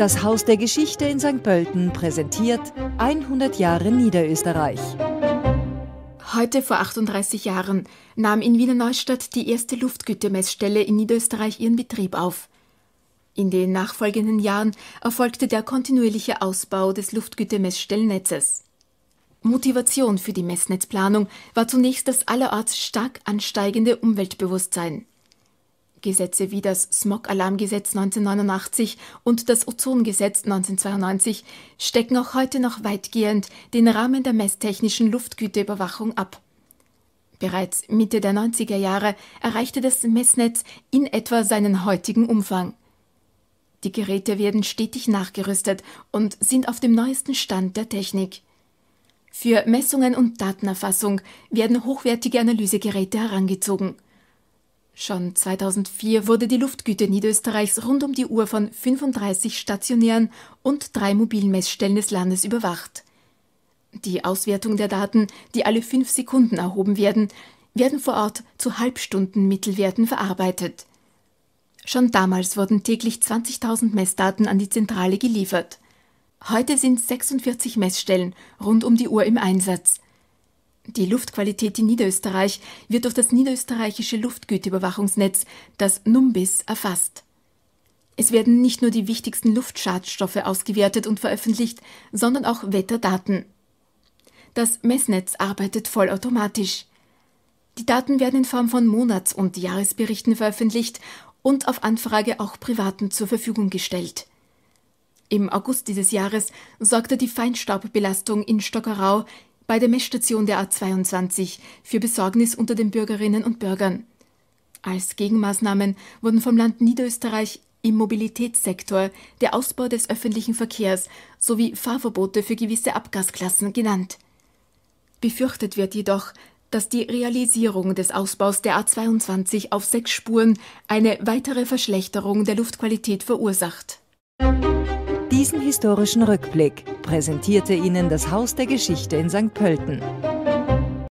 Das Haus der Geschichte in St. Pölten präsentiert 100 Jahre Niederösterreich. Heute vor 38 Jahren nahm in Wiener Neustadt die erste Luftgütemessstelle in Niederösterreich ihren Betrieb auf. In den nachfolgenden Jahren erfolgte der kontinuierliche Ausbau des Luftgütemessstellennetzes. Motivation für die Messnetzplanung war zunächst das allerorts stark ansteigende Umweltbewusstsein. Gesetze wie das Smog-Alarmgesetz 1989 und das Ozongesetz 1992 stecken auch heute noch weitgehend den Rahmen der messtechnischen Luftgüteüberwachung ab. Bereits Mitte der 90er Jahre erreichte das Messnetz in etwa seinen heutigen Umfang. Die Geräte werden stetig nachgerüstet und sind auf dem neuesten Stand der Technik. Für Messungen und Datenerfassung werden hochwertige Analysegeräte herangezogen – Schon 2004 wurde die Luftgüte Niederösterreichs rund um die Uhr von 35 stationären und drei mobilen Messstellen des Landes überwacht. Die Auswertung der Daten, die alle fünf Sekunden erhoben werden, werden vor Ort zu Halbstundenmittelwerten verarbeitet. Schon damals wurden täglich 20.000 Messdaten an die Zentrale geliefert. Heute sind 46 Messstellen rund um die Uhr im Einsatz. Die Luftqualität in Niederösterreich wird durch das niederösterreichische Luftgüteüberwachungsnetz, das NUMBIS, erfasst. Es werden nicht nur die wichtigsten Luftschadstoffe ausgewertet und veröffentlicht, sondern auch Wetterdaten. Das Messnetz arbeitet vollautomatisch. Die Daten werden in Form von Monats- und Jahresberichten veröffentlicht und auf Anfrage auch Privaten zur Verfügung gestellt. Im August dieses Jahres sorgte die Feinstaubbelastung in Stockerau bei der Messstation der A22 für Besorgnis unter den Bürgerinnen und Bürgern. Als Gegenmaßnahmen wurden vom Land Niederösterreich im Mobilitätssektor der Ausbau des öffentlichen Verkehrs sowie Fahrverbote für gewisse Abgasklassen genannt. Befürchtet wird jedoch, dass die Realisierung des Ausbaus der A22 auf sechs Spuren eine weitere Verschlechterung der Luftqualität verursacht. Diesen historischen Rückblick präsentierte Ihnen das Haus der Geschichte in St. Pölten.